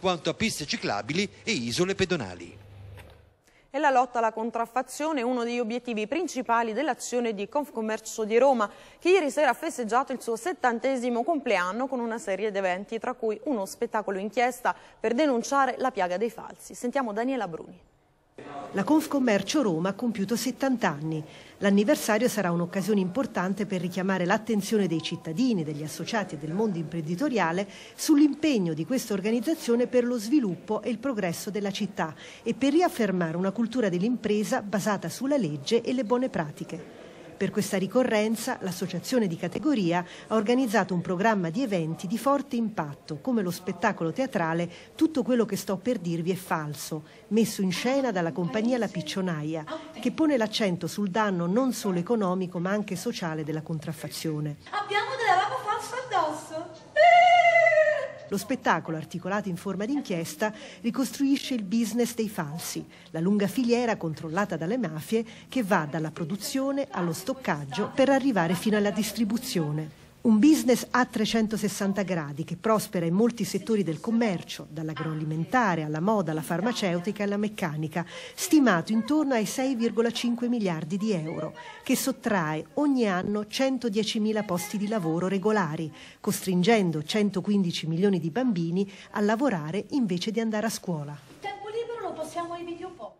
quanto a piste ciclabili e isole pedonali. E la lotta alla contraffazione è uno degli obiettivi principali dell'azione di Confcommercio di Roma, che ieri sera ha festeggiato il suo settantesimo compleanno con una serie di eventi, tra cui uno spettacolo inchiesta per denunciare la piaga dei falsi. Sentiamo Daniela Bruni. La Confcommercio Roma ha compiuto 70 anni. L'anniversario sarà un'occasione importante per richiamare l'attenzione dei cittadini, degli associati e del mondo imprenditoriale sull'impegno di questa organizzazione per lo sviluppo e il progresso della città e per riaffermare una cultura dell'impresa basata sulla legge e le buone pratiche. Per questa ricorrenza l'associazione di categoria ha organizzato un programma di eventi di forte impatto, come lo spettacolo teatrale Tutto quello che sto per dirvi è falso, messo in scena dalla compagnia La Piccionaia, che pone l'accento sul danno non solo economico ma anche sociale della contraffazione. Lo spettacolo, articolato in forma d'inchiesta, ricostruisce il business dei falsi, la lunga filiera controllata dalle mafie che va dalla produzione allo stoccaggio per arrivare fino alla distribuzione. Un business a 360 gradi che prospera in molti settori del commercio, dall'agroalimentare alla moda, alla farmaceutica e alla meccanica, stimato intorno ai 6,5 miliardi di euro, che sottrae ogni anno 110 mila posti di lavoro regolari, costringendo 115 milioni di bambini a lavorare invece di andare a scuola. Il tempo libero lo possiamo dividere un po'.